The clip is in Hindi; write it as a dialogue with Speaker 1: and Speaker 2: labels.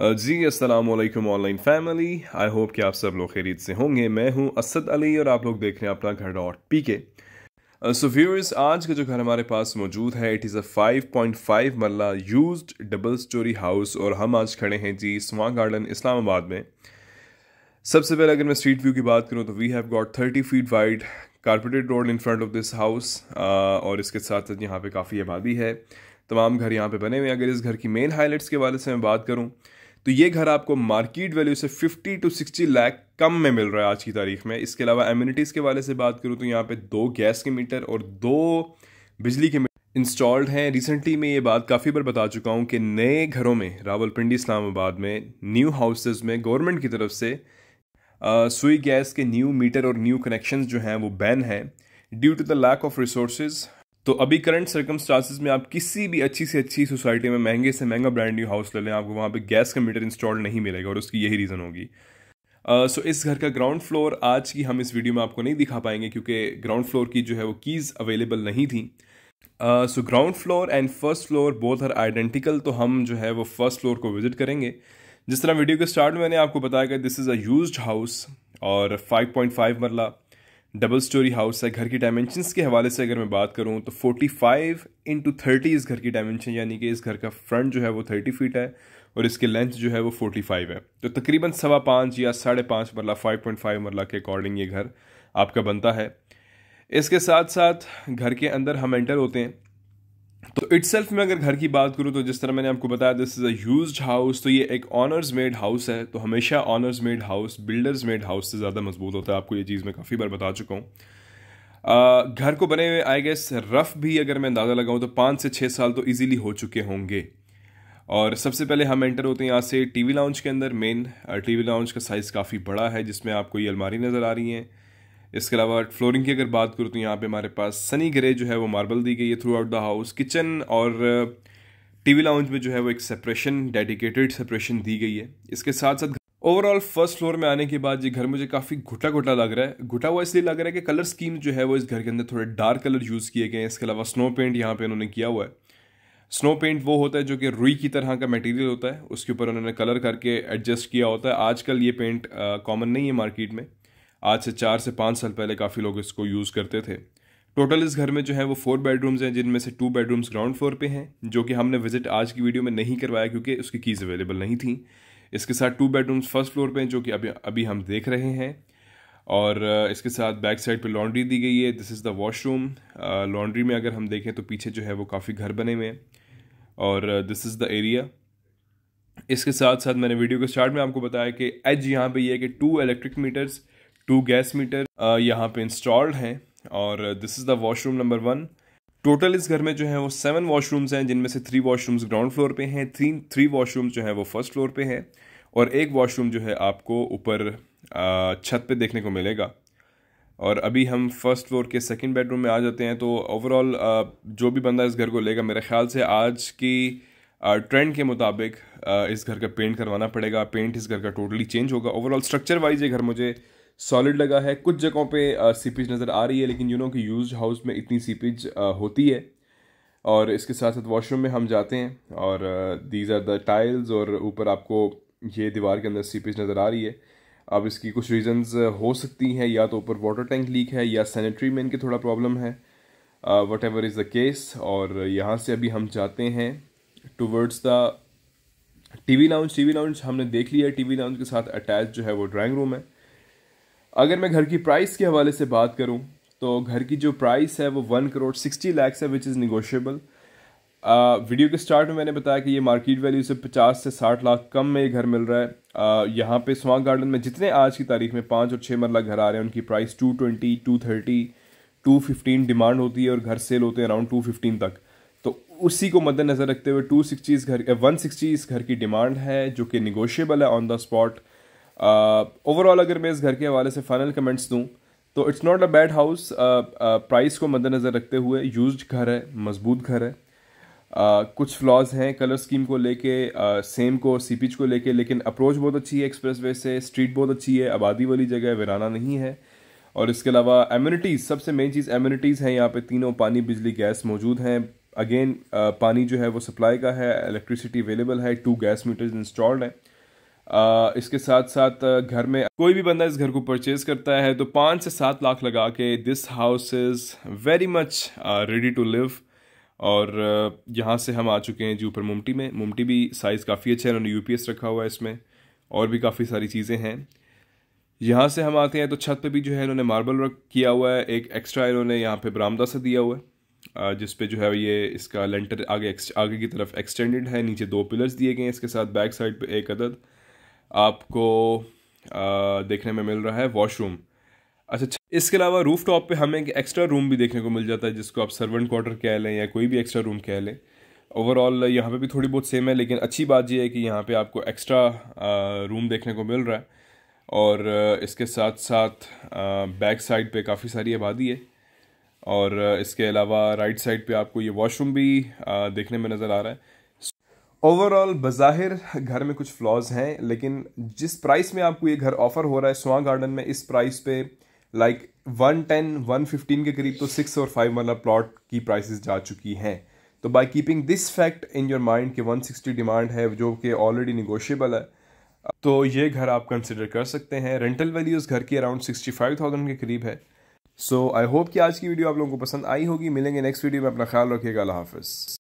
Speaker 1: Uh, जी वालेकुम ऑनलाइन फैमिली आई होप कि आप सब लोग खैरियत से होंगे मैं हूं असद अली और आप लोग देख रहे हैं अपना घर डॉट पी के सो व्यूअर्स आज का जो घर हमारे पास मौजूद है इट इज़ अ 5.5 मरला यूज डबल स्टोरी हाउस और हम आज खड़े हैं जी स्वा गार्डन इस्लामाबाद में सबसे पहले अगर मैं स्ट्रीट व्यू की बात करूँ तो we have got thirty feet wide carpeted road in front of this house और इसके साथ साथ यहाँ पर काफ़ी आबादी है तमाम घर यहाँ पर बने हुए हैं अगर इस घर की मेन हाईलाइट्स के बारे से मैं बात करूँ तो ये घर आपको मार्केट वैल्यू से 50 टू 60 लाख कम में मिल रहा है आज की तारीख में इसके अलावा एम्यूनिटीज़ के वाले से बात करूँ तो यहाँ पे दो गैस के मीटर और दो बिजली के इंस्टॉल्ड हैं रिसेंटली मैं ये बात काफ़ी बार बता चुका हूँ कि नए घरों में रावलपिंडी इस्लामाबाद में न्यू हाउसेज में गवर्नमेंट की तरफ से सुई गैस के न्यू मीटर और न्यू कनेक्शन जो हैं वो बैन हैं due to the lack of resource तो अभी करंट सर्कमस्टांसिस में आप किसी भी अच्छी से अच्छी सोसाइटी में महंगे से महंगा ब्रांड न्यू हाउस ले लें आपको वहाँ पे गैस का मीटर इंस्टॉल नहीं मिलेगा और उसकी यही रीज़न होगी सो uh, so इस घर का ग्राउंड फ्लोर आज की हम इस वीडियो में आपको नहीं दिखा पाएंगे क्योंकि ग्राउंड फ्लोर की जो है वो कीज़ अवेलेबल नहीं थी so ground floor and first floor both are identical तो हम जो है वो फर्स्ट फ्लोर को विजिट करेंगे जिस तरह वीडियो के स्टार्ट में मैंने आपको बताया कि this is a used house और 5.5 मरला डबल स्टोरी हाउस है घर की डायमेंशन के हवाले से अगर मैं बात करूँ तो 45 फाइव इंटू थर्टी इस घर की डायमेंशन यानी कि इस घर का फ्रंट जो है वो 30 फीट है और इसके लेंथ जो है वो 45 है तो तकरीबन सवा पाँच या साढ़े पाँच मरला 5.5 मरला के अकॉर्डिंग ये घर आपका बनता है इसके साथ साथ घर के अंदर हम एंटर होते हैं तो इट्स में अगर घर की बात करूँ तो जिस तरह मैंने आपको बताया दिस इज़ अ हाउस तो ये एक ऑनर्स मेड हाउस है तो हमेशा owners made house builders made house से ज़्यादा मजबूत होता है आपको ये चीज़ मैं काफ़ी बार बता चुका हूँ घर को बने हुए आई गेस रफ भी अगर मैं अंदाज़ा लगाऊँ तो पाँच से छः साल तो ईजिली हो चुके होंगे और सबसे पहले हम एंटर होते हैं यहाँ से टीवी लाउंज के अंदर मेन टीवी लाउंज का साइज़ काफ़ी बड़ा है जिसमें आपको ये अलमारी नज़र आ रही हैं इसके अलावा फ्लोरिंग की अगर बात करूँ तो यहाँ पे हमारे पास सनी ग्रे जो है वो मार्बल दी गई है throughout the house kitchen और टीवी uh, लाउंज में जो है वो एक सेपरेशन डेडिकेटेड सेपरेशन दी गई है इसके साथ साथ ओवरऑल फर्स्ट फ्लोर में आने के बाद ये घर मुझे काफ़ी घुटा घुटा लग रहा है घुटा हुआ इसलिए लग रहा है कि कलर स्कीम जो है वो इस घर के अंदर थोड़े डार्क कलर यूज़ किए गए हैं इसके अलावा स्नो पेंट यहाँ पे उन्होंने किया हुआ है स्नो पेंट वो होता है जो कि रुई की तरह का मटेरियल होता है उसके ऊपर उन्होंने कलर करके एडजस्ट किया होता है आजकल ये पेंट कॉमन uh, नहीं है मार्केट में आज से चार से पाँच साल पहले काफ़ी लोग इसको यूज़ करते थे टोटल इस घर में जो है वो फोर बेडरूम्स हैं जिनमें से टू बेडरूम्स ग्राउंड फ्लोर पे हैं जो कि हमने विजिट आज की वीडियो में नहीं करवाया क्योंकि उसकी कीज़ अवेलेबल नहीं थी इसके साथ टू बेडरूम्स फर्स्ट फ्लोर पे हैं जो कि अभी अभी हम देख रहे हैं और इसके साथ बैक साइड पे लॉन्ड्री दी गई है this is the washroom laundry में अगर हम देखें तो पीछे जो है वो काफ़ी घर बने हुए हैं और दिस इज़ द एरिया इसके साथ साथ मैंने वीडियो के स्टार्ट में आपको बताया कि एज यहाँ पर यह है कि two electric meters two gas meter यहाँ पे इंस्टॉल्ड हैं और this is the washroom number one total इस घर में जो है वो सेवन वॉशरूम्स हैं जिनमें से थ्री वॉशरूम्स ग्राउंड फ्लोर पे हैं थ्री थ्री वॉशरूम्स जो हैं वो फर्स्ट फ्लोर पे हैं और एक वॉशरूम जो है आपको ऊपर छत पे देखने को मिलेगा और अभी हम फर्स्ट फ्लोर के सेकंड बेडरूम में आ जाते हैं तो ओवरऑल जो भी बंदा इस घर को लेगा मेरे ख्याल से आज की ट्रेंड के मुताबिक इस घर का पेंट करवाना पड़ेगा पेंट इस घर का टोटली चेंज होगा ओवरऑल स्ट्रक्चर वाइज ये घर मुझे सॉलिड लगा है कुछ जगहों पे सीपेज नज़र आ रही है लेकिन यू नो कि यूज हाउस में इतनी सीपेज होती है और इसके साथ साथ वॉशरूम में हम जाते हैं और दीज आर द टाइल्स और ऊपर आपको ये दीवार के अंदर सीपेज नज़र आ रही है अब इसकी कुछ रीजंस हो सकती हैं या तो ऊपर वाटर टैंक लीक है या सैनिटरी में इनके थोड़ा प्रॉब्लम है whatever is the case और यहाँ से अभी हम जाते हैं towards the TV lounge TV lounge हमने देख लिया है टीवी लाउंज के साथ अटैच जो है वो ड्राइंग रूम है अगर मैं घर की प्राइस के हवाले से बात करूँ तो घर की जो प्राइस है वो वन करोड़ सिक्सटी लैक्स है विच इज़ निगोशियबल वीडियो के स्टार्ट में मैंने बताया कि ये मार्केट वैल्यू से पचास से साठ लाख कम में ये घर मिल रहा है uh, यहाँ पे स्वांग गार्डन में जितने आज की तारीख में पाँच और छः मरला घर आ रहे हैं उनकी price two twenty two thirty two fifteen demand होती है और घर सेल होते हैं अराउंड टू फिफ्टीन तक तो उसी को मद्देनज़र रखते हुए टू सिक्सटी इस घर वन uh, सिक्सटी इस घर की डिमांड है जो कि निगोशियबल है on the spot overall uh, अगर मैं इस घर के हवाले से फाइनल कमेंट्स दूँ तो it's not a bad house price को मद्देनज़र रखते हुए यूज घर है मजबूत घर है आ, uh, कुछ फ्लॉज हैं कलर स्कीम को लेके सेम uh, को को सीपीच को लेके लेकिन अप्रोच बहुत अच्छी है वे से स्ट्रीट बहुत अच्छी है आबादी वाली जगह है वराना नहीं है और इसके अलावा एम्यूनिटीज़ सबसे मेन चीज़ एम्यूनिटीज़ हैं यहाँ पे तीनों पानी बिजली गैस मौजूद हैं अगेन पानी जो है वो सप्लाई का है इलेक्ट्रिसिटी अवेलेबल है टू गैस मीटर्स इंस्टॉल्ड हैं आ, इसके साथ साथ घर में कोई भी बंदा इस घर को परचेज करता है तो पाँच से सात लाख लगा के this house is very much ready to live और यहाँ से हम आ चुके हैं जी ऊपर मुमटी में मुमटी भी साइज़ काफ़ी अच्छा है उन्होंने यू रखा हुआ है इसमें और भी काफ़ी सारी चीज़ें हैं यहाँ से हम आते हैं तो छत पे भी जो है इन्होंने मार्बल वर्क किया हुआ है एक एक्स्ट्रा इन्होंने यहाँ पे बरामदा से दिया हुआ है जिस पे जो है ये इसका लेंटर आगे आगे की तरफ एक्सटेंडेड है नीचे दो पिलर्स दिए गए हैं इसके साथ बैक साइड पे एक अदद आपको आ, देखने में मिल रहा है वॉशरूम अच्छा इसके अलावा रूफ टॉप पर हमें एक एक्स्ट्रा रूम भी देखने को मिल जाता है जिसको आप सर्वेंट क्वार्टर कह लें या कोई भी एक्स्ट्रा रूम कह लें ओवरऑल यहाँ पे भी थोड़ी बहुत सेम है लेकिन अच्छी बात यह है कि यहाँ पे आपको एक्स्ट्रा रूम देखने को मिल रहा है और इसके साथ साथ बैक साइड पे काफ़ी सारी आबादी है और इसके अलावा राइट साइड पे आपको ये वॉशरूम भी देखने में नज़र आ रहा है ओवरऑल बाहिर घर में कुछ फ्लॉज हैं लेकिन जिस प्राइस में आपको ये घर ऑफर हो रहा है सुहा गार्डन में इस प्राइस पे like one ten one fifteen के करीब तो सिक्स और फाइव वाला प्लॉट की प्राइसेस जा चुकी हैं तो by keeping this fact in your mind कि 160 डिमांड है जो कि ऑलरेडी निगोशियबल है तो ये घर आप कंसिडर कर सकते हैं रेंटल वैल्यू उस घर की अराउंड सिक्सटी फाइव थाउजेंड के करीब है सो आई होप कि आज की वीडियो आप लोगों को पसंद आई होगी मिलेंगे नेक्स्ट वीडियो में अपना ख्याल रखिएगा अल्लाह हाफिज़